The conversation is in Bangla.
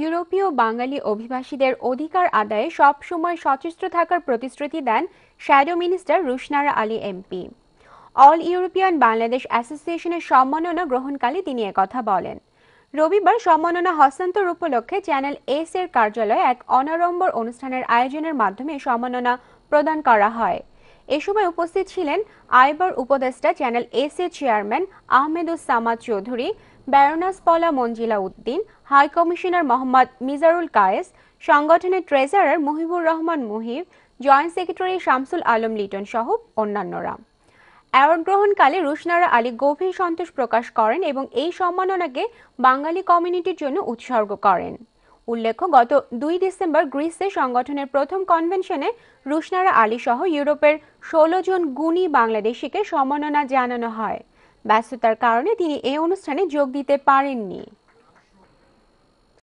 ইউরোপীয় বাঙালি অভিবাসীদের অধিকার আদায়ে সবসময় সচেষ্ট থাকার প্রতিশ্রুতি দেন shadow minister Rushanara Ali MP all European Bangladesh অ্যাসোসিয়েশনের সম্মাননা গ্রহণকালে তিনি একথা বলেন রবিবার সম্মাননা হস্তান্তর উপলক্ষে চ্যানেল এস এর কার্যালয়ে এক অনারম্বর অনুষ্ঠানের আয়োজনের মাধ্যমে সম্মাননা প্রদান করা হয় এ সময় উপস্থিত ছিলেন আইবার উপদেষ্টা চ্যানেল এস এর chairman Ahmedus Samad Chowdhury baroness Pola Manzila Uddin high commissioner Mohammad Mizarul Quayes সংগঠনের treasurer Muhibur Rahman Muhib joint secretary Shamsul Alam Liton সহ অন্যান্যরা অ্যাওয়ার্ড গ্রহণকালে রুশনারা আলী গভীর সন্তোষ প্রকাশ করেন এবং এই সম্মাননাকে বাঙালি কমিউনিটির জন্য উৎসর্গ করেন উল্লেখ্য গত দুই ডিসেম্বর গ্রিসে সংগঠনের প্রথম কনভেনশনে রুশনারা আলী সহ ইউরোপের ষোলো জন গুণী বাংলাদেশিকে সম্মাননা জানানো হয় ব্যস্ততার কারণে তিনি এই অনুষ্ঠানে যোগ দিতে পারেননি